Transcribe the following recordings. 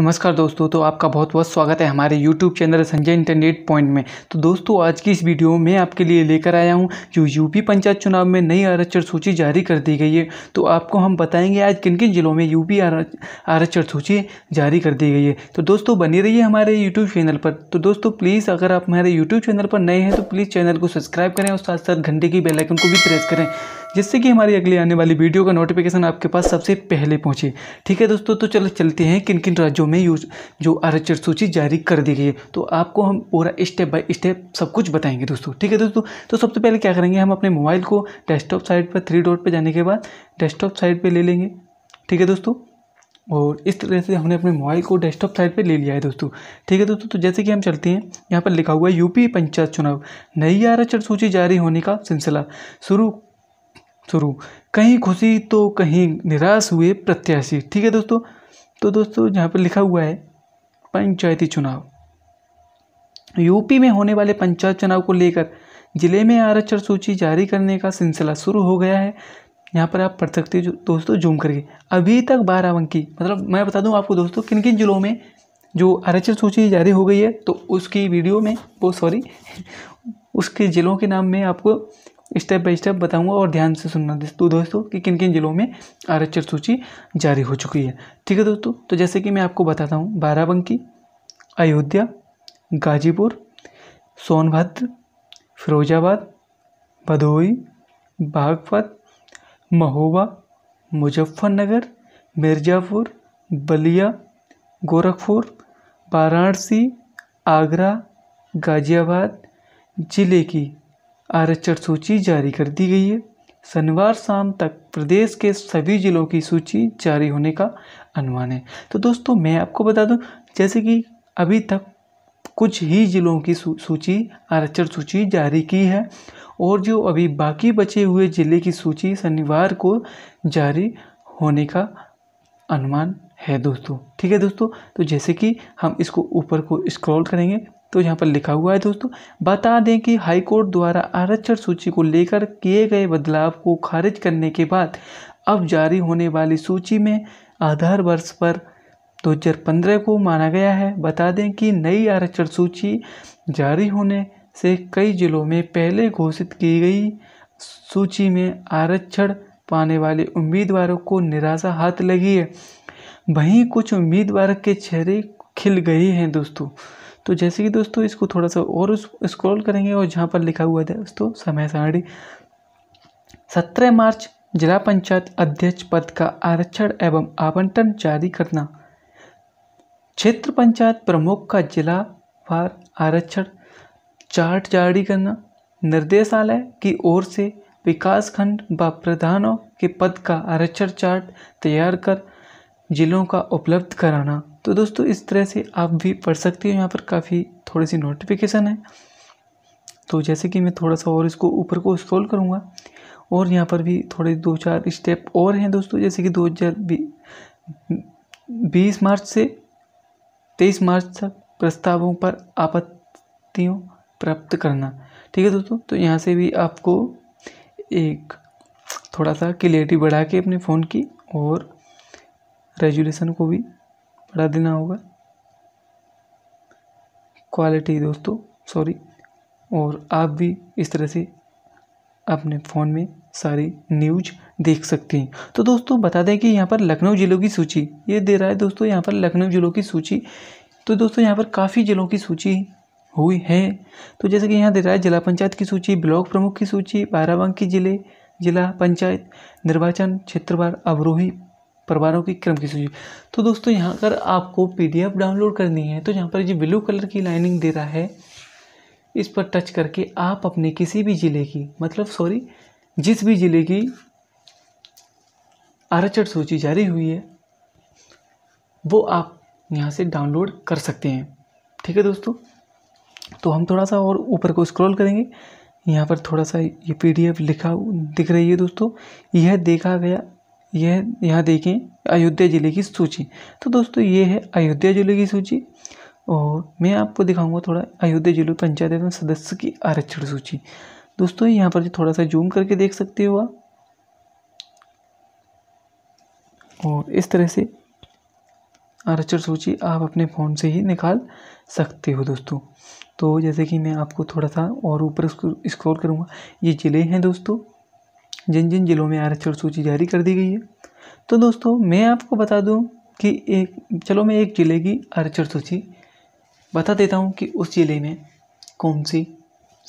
नमस्कार दोस्तों तो आपका बहुत बहुत स्वागत है हमारे YouTube channel Sanjay internet point में तो दोस्तों आज की इस वीडियो में आपके लिए लेकर आया हूं जो यूपी पंचायत चुनाव में नई आरक्षण सूची जारी कर दी गई है तो आपको हम बताएंगे आज किन किन जिलों में यूपी आरक्षण सूची जारी कर दी गई है तो दोस्तों बनी रही हमारे यूट्यूब चैनल पर तो दोस्तों प्लीज़ अगर आप हमारे यूट्यूब चैनल पर नए हैं तो प्लीज़ चैनल को सब्सक्राइब करें और साथ साथ घंटे की बेलाइकन को भी प्रेस करें जिससे कि हमारी अगली आने वाली वीडियो का नोटिफिकेशन आपके पास सबसे पहले पहुँचे ठीक है दोस्तों तो चलो चलते हैं किन किन राज्यों में यूज जो आरक्षण सूची जारी कर दी गई है तो आपको हम पूरा स्टेप बाय स्टेप सब कुछ बताएंगे दोस्तों ठीक है दोस्तों तो सबसे पहले क्या करेंगे हम अपने मोबाइल को डेस्कटॉप साइड पर थ्री डॉट पर जाने के बाद डेस्कटॉप साइड पर ले लेंगे ठीक है दोस्तों और इस तरह से हमने अपने मोबाइल को डेस्कटॉप साइड पे ले लिया है दोस्तों ठीक है दोस्तों तो जैसे कि हम चलते हैं यहाँ पर लिखा हुआ है यूपी पंचायत चुनाव नई आरक्षण सूची जारी होने का सिलसिला शुरू शुरू कहीं खुशी तो कहीं निराश हुए प्रत्याशी ठीक है दोस्तों तो दोस्तों यहाँ पर लिखा हुआ है पंचायती चुनाव यूपी में होने वाले पंचायत चुनाव को लेकर जिले में आरक्षण सूची जारी करने का सिलसिला शुरू हो गया है यहाँ पर आप पढ़ सकते हो दोस्तों जूम करके अभी तक बाराबंकी मतलब मैं बता दूँ आपको दोस्तों किन किन जिलों में जो आरक्षण सूची जारी हो गई है तो उसकी वीडियो में वो सॉरी उसके ज़िलों के नाम में आपको स्टेप बाय स्टेप बताऊंगा और ध्यान से सुनना तो दोस्तों कि किन किन ज़िलों में आरक्षण सूची जारी हो चुकी है ठीक है दोस्तों तो जैसे कि मैं आपको बताता हूँ बाराबंकी अयोध्या गाजीपुर सोनभद्र फिरोजाबाद भदोई बागपत महोबा मुजफ्फरनगर मिर्ज़ापुर बलिया गोरखपुर वाराणसी आगरा गाज़ियाबाद ज़िले की आरक्षण सूची जारी कर दी गई है शनिवार शाम तक प्रदेश के सभी ज़िलों की सूची जारी होने का अनुमान है तो दोस्तों मैं आपको बता दूं जैसे कि अभी तक कुछ ही ज़िलों की सूची आरक्षण सूची जारी की है और जो अभी बाकी बचे हुए ज़िले की सूची शनिवार को जारी होने का अनुमान है दोस्तों ठीक है दोस्तों तो जैसे कि हम इसको ऊपर को स्क्रॉल करेंगे तो यहाँ पर लिखा हुआ है दोस्तों बता दें कि हाईकोर्ट द्वारा आरक्षण सूची को लेकर किए गए बदलाव को खारिज करने के बाद अब जारी होने वाली सूची में आधार वर्ष पर 2015 को माना गया है बता दें कि नई आरक्षण सूची जारी होने से कई जिलों में पहले घोषित की गई सूची में आरक्षण पाने वाले उम्मीदवारों को निराशा हाथ लगी है वहीं कुछ उम्मीदवार के चेहरे खिल गए हैं दोस्तों तो जैसे कि दोस्तों इसको थोड़ा सा और उस स्क्रॉल करेंगे और जहाँ पर लिखा हुआ था दोस्तों समय सारणी सत्रह मार्च जिला पंचायत अध्यक्ष पद का आरक्षण एवं आवंटन जारी करना क्षेत्र पंचायत प्रमुख का जिला वार आरक्षण चार्ट जारी करना निर्देशालय की ओर से विकास खंड व प्रधानों के पद का आरक्षण चार्ट तैयार कर जिलों का उपलब्ध कराना तो दोस्तों इस तरह से आप भी पढ़ सकते हो यहाँ पर काफ़ी थोड़ी सी नोटिफिकेशन है तो जैसे कि मैं थोड़ा सा और इसको ऊपर को स्क्रॉल करूँगा और यहाँ पर भी थोड़े दो चार स्टेप और हैं दोस्तों जैसे कि दो हज़ार बीस मार्च से तेईस मार्च तक प्रस्तावों पर आपत्तियों प्राप्त करना ठीक है दोस्तों तो यहाँ से भी आपको एक थोड़ा सा क्लियरिटी बढ़ा के अपने फ़ोन की और रेजुलेशन को भी बढ़ा देना होगा क्वालिटी दोस्तों सॉरी और आप भी इस तरह से अपने फ़ोन में सारी न्यूज देख सकते हैं तो दोस्तों बता दें कि यहाँ पर लखनऊ ज़िलों की सूची ये दे रहा है दोस्तों यहाँ पर लखनऊ ज़िलों की सूची तो दोस्तों यहाँ पर काफ़ी ज़िलों की सूची हुई है तो जैसे कि यहाँ दे रहा है जिला पंचायत की सूची ब्लॉक प्रमुख की सूची बाराबंकी ज़िले जिला पंचायत निर्वाचन क्षेत्रवार अवरोही परिवारों की क्रम की सूची तो दोस्तों यहाँ पर आपको पीडीएफ डाउनलोड करनी है तो यहाँ पर जो ब्लू कलर की लाइनिंग दे रहा है इस पर टच करके आप अपने किसी भी ज़िले की मतलब सॉरी जिस भी ज़िले की आरक्षण सूची जारी हुई है वो आप यहाँ से डाउनलोड कर सकते हैं ठीक है दोस्तों तो हम थोड़ा सा और ऊपर को स्क्रॉल करेंगे यहाँ पर थोड़ा सा ये पीडीएफ लिखा दिख रही है दोस्तों यह देखा गया यह यहाँ देखें अयोध्या ज़िले की सूची तो दोस्तों ये है अयोध्या ज़िले की सूची और मैं आपको दिखाऊंगा थोड़ा अयोध्या जिले पंचायत एवं सदस्य की आरक्षण सूची दोस्तों यहाँ पर जो थोड़ा सा जूम करके देख सकते हो आप और इस तरह से आरक्षण सूची आप अपने फ़ोन से ही निकाल सकते हो दोस्तों तो जैसे कि मैं आपको थोड़ा सा और ऊपर स्क्रॉल करूँगा ये ज़िले हैं दोस्तों जिन जिन जिलों में आरक्षण सूची जारी कर दी गई है तो दोस्तों मैं आपको बता दूं कि एक चलो मैं एक ज़िले की आरक्षण सूची बता देता हूं कि उस ज़िले में कौन सी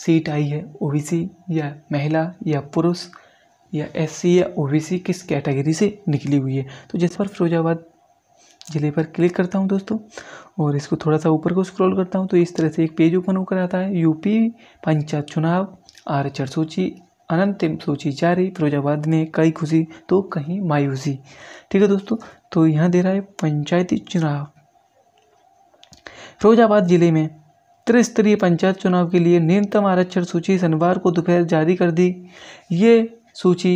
सीट आई है ओबीसी या महिला या पुरुष या एससी या ओबीसी किस कैटेगरी से निकली हुई है तो जिस पर फिरोजाबाद ज़िले पर क्लिक करता हूँ दोस्तों और इसको थोड़ा सा ऊपर को स्क्रॉल करता हूँ तो इस तरह से एक पेज ओपन होकर आता है यूपी पंचायत चुनाव आरक्षण सूची अनंतिम सूची जा रही फिरोजाबाद ने कई खुशी तो कहीं मायूसी ठीक है दोस्तों तो यहाँ दे रहा है पंचायती चुनाव फिरोजाबाद जिले में त्रिस्तरीय पंचायत चुनाव के लिए न्यूनतम आरक्षण सूची शनिवार को दोपहर जारी कर दी ये सूची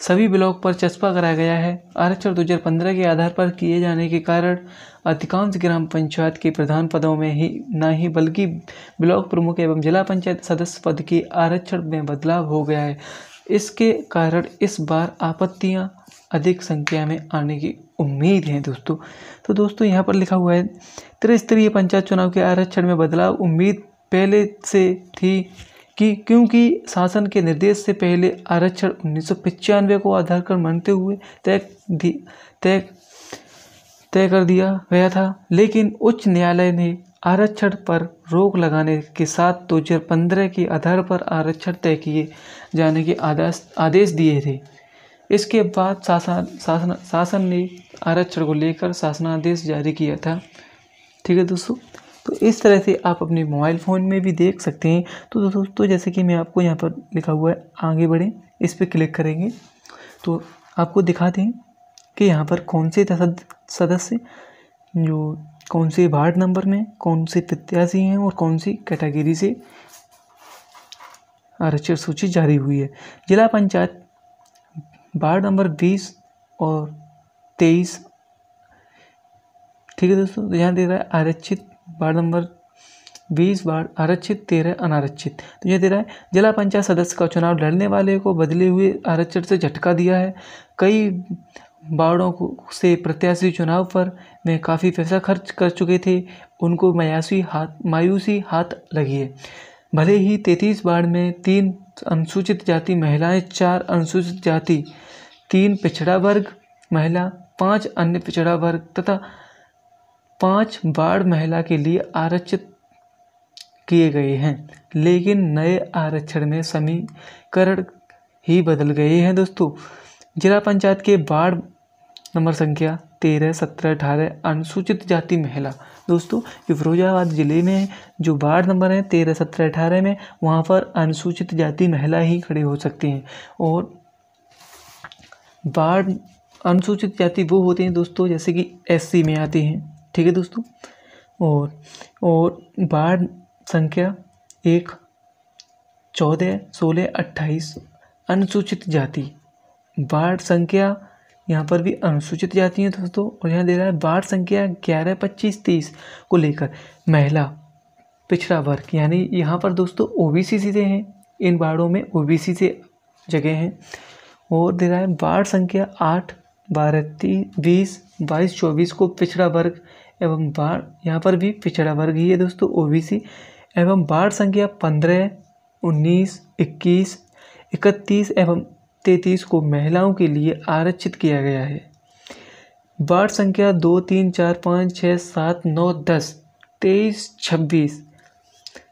सभी ब्लॉक पर चस्पा कराया गया है आरक्षण पंद्रह के आधार पर किए जाने के कारण अधिकांश ग्राम पंचायत के प्रधान पदों में ही न ही बल्कि ब्लॉक प्रमुख एवं जिला पंचायत सदस्य पद के आरक्षण में बदलाव हो गया है इसके कारण इस बार आपत्तियां अधिक संख्या में आने की उम्मीद है दोस्तों तो दोस्तों यहाँ पर लिखा हुआ है त्रिस्तरीय पंचायत चुनाव के आरक्षण में बदलाव उम्मीद पहले से थी कि क्योंकि शासन के निर्देश से पहले आरक्षण उन्नीस को आधार कर मानते हुए तय तय तय कर दिया गया था लेकिन उच्च न्यायालय ने आरक्षण पर रोक लगाने के साथ दो हज़ार पंद्रह के आधार पर आरक्षण तय किए जाने के आदेश आदेश दिए थे इसके बाद शासन शासन शासन ने आरक्षण को लेकर शासनादेश जारी किया था ठीक है दोस्तों तो इस तरह से आप अपने मोबाइल फ़ोन में भी देख सकते हैं तो दोस्तों जैसे कि मैं आपको यहाँ पर लिखा हुआ है आगे बढ़ें इस पर क्लिक करेंगे तो आपको दिखा दें कि यहाँ पर कौन से सदस्य जो कौन से वार्ड नंबर में कौन से प्रत्याशी हैं और कौन सी कैटेगरी से आरक्षण सूची जारी हुई है जिला पंचायत वार्ड नंबर बीस और तेईस ठीक है दोस्तों तो यहाँ दे रहा है आरक्षित वार्ड नंबर बीस वार्ड आरक्षित तेरह अनारक्षित तो ये दे रहा है जिला पंचायत सदस्य का चुनाव लड़ने वाले को बदले हुए आरक्षण से झटका दिया है कई वार्डों को से प्रत्याशी चुनाव पर में काफ़ी पैसा खर्च कर चुके थे उनको मायूसी हाथ मायूसी हाथ लगी है भले ही तैतीस वार्ड में तीन अनुसूचित जाति महिलाएं चार अनुसूचित जाति तीन पिछड़ा वर्ग महिला पांच अन्य पिछड़ा वर्ग तथा पाँच बाढ़ महिला के लिए आरक्षित किए गए हैं लेकिन नए आरक्षण में समीकरण ही बदल गए हैं दोस्तों जिला पंचायत के वार्ड नंबर संख्या तेरह सत्रह अठारह अनुसूचित जाति महिला दोस्तों ये फिरोजाबाद ज़िले में जो वार्ड नंबर हैं तेरह सत्रह अठारह में वहाँ पर अनुसूचित जाति महिला ही खड़ी हो सकती हैं और वार्ड अनुसूचित जाति वो होती हैं दोस्तों जैसे कि एससी में आती हैं ठीक है दोस्तों और और बार संख्या एक चौदह सोलह अट्ठाईस अनुसूचित जाति बार संख्या यहाँ पर भी अनुसूचित जाति है दोस्तों और यहाँ दे रहा है बार संख्या ग्यारह पच्चीस तीस को लेकर महिला पिछड़ा वर्ग यानी यहाँ पर दोस्तों ओ बी सी सीधे हैं इन बाड़ों में ओ बी सी से जगह हैं और दे रहा है बाढ़ संख्या आठ बारह तीस बीस बाईस चौबीस को पिछड़ा वर्ग एवं बाढ़ यहाँ पर भी पिछड़ा वर्ग ही है दोस्तों ओबीसी एवं बाढ़ संख्या पंद्रह उन्नीस इक्कीस इकतीस एवं तैतीस को महिलाओं के लिए आरक्षित किया गया है वार्ड संख्या दो तीन चार पाँच छः सात नौ दस तेईस छब्बीस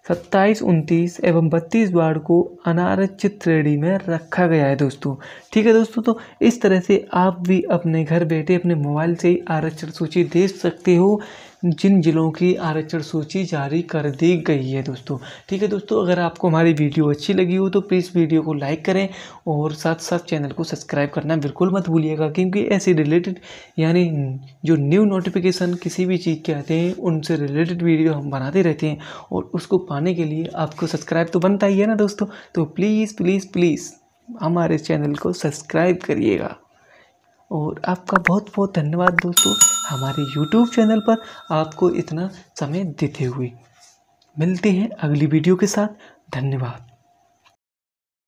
सत्ताईस उनतीस एवं बत्तीस वार्ड को अनारक्षित श्रेणी में रखा गया है दोस्तों ठीक है दोस्तों तो इस तरह से आप भी अपने घर बैठे अपने मोबाइल से ही आरक्षण सूची देख सकते हो जिन ज़िलों की आरक्षण सूची जारी कर दी गई है दोस्तों ठीक है दोस्तों अगर आपको हमारी वीडियो अच्छी लगी हो तो प्लीज़ वीडियो को लाइक करें और साथ साथ चैनल को सब्सक्राइब करना बिल्कुल मत भूलिएगा क्योंकि ऐसे रिलेटेड यानी जो न्यू नोटिफिकेशन किसी भी चीज़ के आते हैं उनसे रिलेटेड वीडियो हम बनाते रहते हैं और उसको पाने के लिए आपको सब्सक्राइब तो बनता ही है ना दोस्तों तो प्लीज़ प्लीज़ प्लीज़ हमारे चैनल को सब्सक्राइब करिएगा और आपका बहुत बहुत धन्यवाद दोस्तों हमारे यूट्यूब चैनल पर आपको इतना समय देते हुए मिलते हैं अगली वीडियो के साथ धन्यवाद